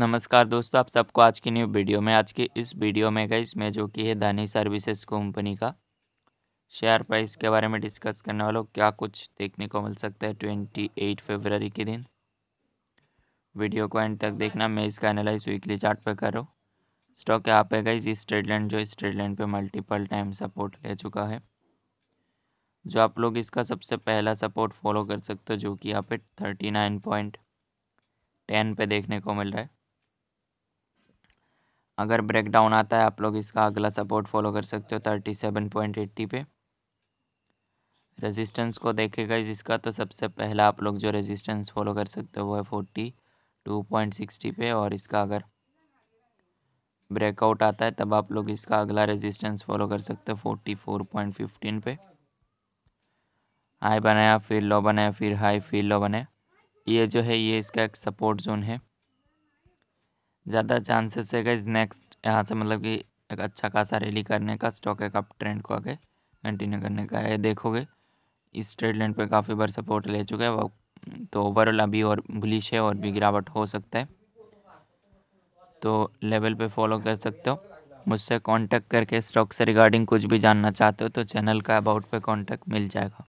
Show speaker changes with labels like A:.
A: नमस्कार दोस्तों आप सबको आज की न्यू वीडियो में आज की इस वीडियो में गई इसमें जो कि है धनी सर्विसेज कंपनी का शेयर प्राइस के बारे में डिस्कस करने वालों क्या कुछ देखने को मिल सकता है ट्वेंटी एट फेबररी के दिन वीडियो को एंड तक देखना मैं इसका एनालाइज वीकली चार्ट पर कर रहा हूँ स्टॉक यहाँ पे गई इस ट्रेड लैंड जो इस ट्रेडलैंड पर पे मल्टीपल टाइम सपोर्ट ले चुका है जो आप लोग इसका सबसे पहला सपोर्ट फॉलो कर सकते हो जो कि यहाँ पे थर्टी नाइन पॉइंट टेन पे देखने को मिल रहा है अगर ब्रेक डाउन आता है आप लोग इसका अगला सपोर्ट फॉलो कर सकते हो थर्टी सेवन पॉइंट एट्टी पे रेजिस्टेंस को देखेगा इसका तो सबसे पहला आप लोग जो रेजिस्टेंस फॉलो कर सकते हो वो है फोर्टी टू पॉइंट सिक्सटी पे और इसका अगर ब्रेकआउट आता है तब आप लोग इसका अगला रेजिस्टेंस फॉलो कर सकते हो फोर्टी फोर पॉइंट फिफ्टीन पे हाई बनाया फिर लो बनाया फिर हाई फिर लो बनाया ये जो है ये इसका एक सपोर्ट जोन है ज़्यादा चांसेस है गाइज नेक्स्ट यहाँ से मतलब कि एक अच्छा खासा रैली करने का स्टॉक एक अप ट्रेंड को आगे कंटिन्यू करने का है देखोगे इस ट्रेड लाइन पर काफ़ी बार सपोर्ट ले चुका है वो तो ओवरऑल अभी और बुलिश है और भी गिरावट हो सकता है तो लेवल पे फॉलो कर सकते हो मुझसे कांटेक्ट करके स्टॉक से रिगार्डिंग कुछ भी जानना चाहते हो तो चैनल का अबाउट पे कांटेक्ट मिल जाएगा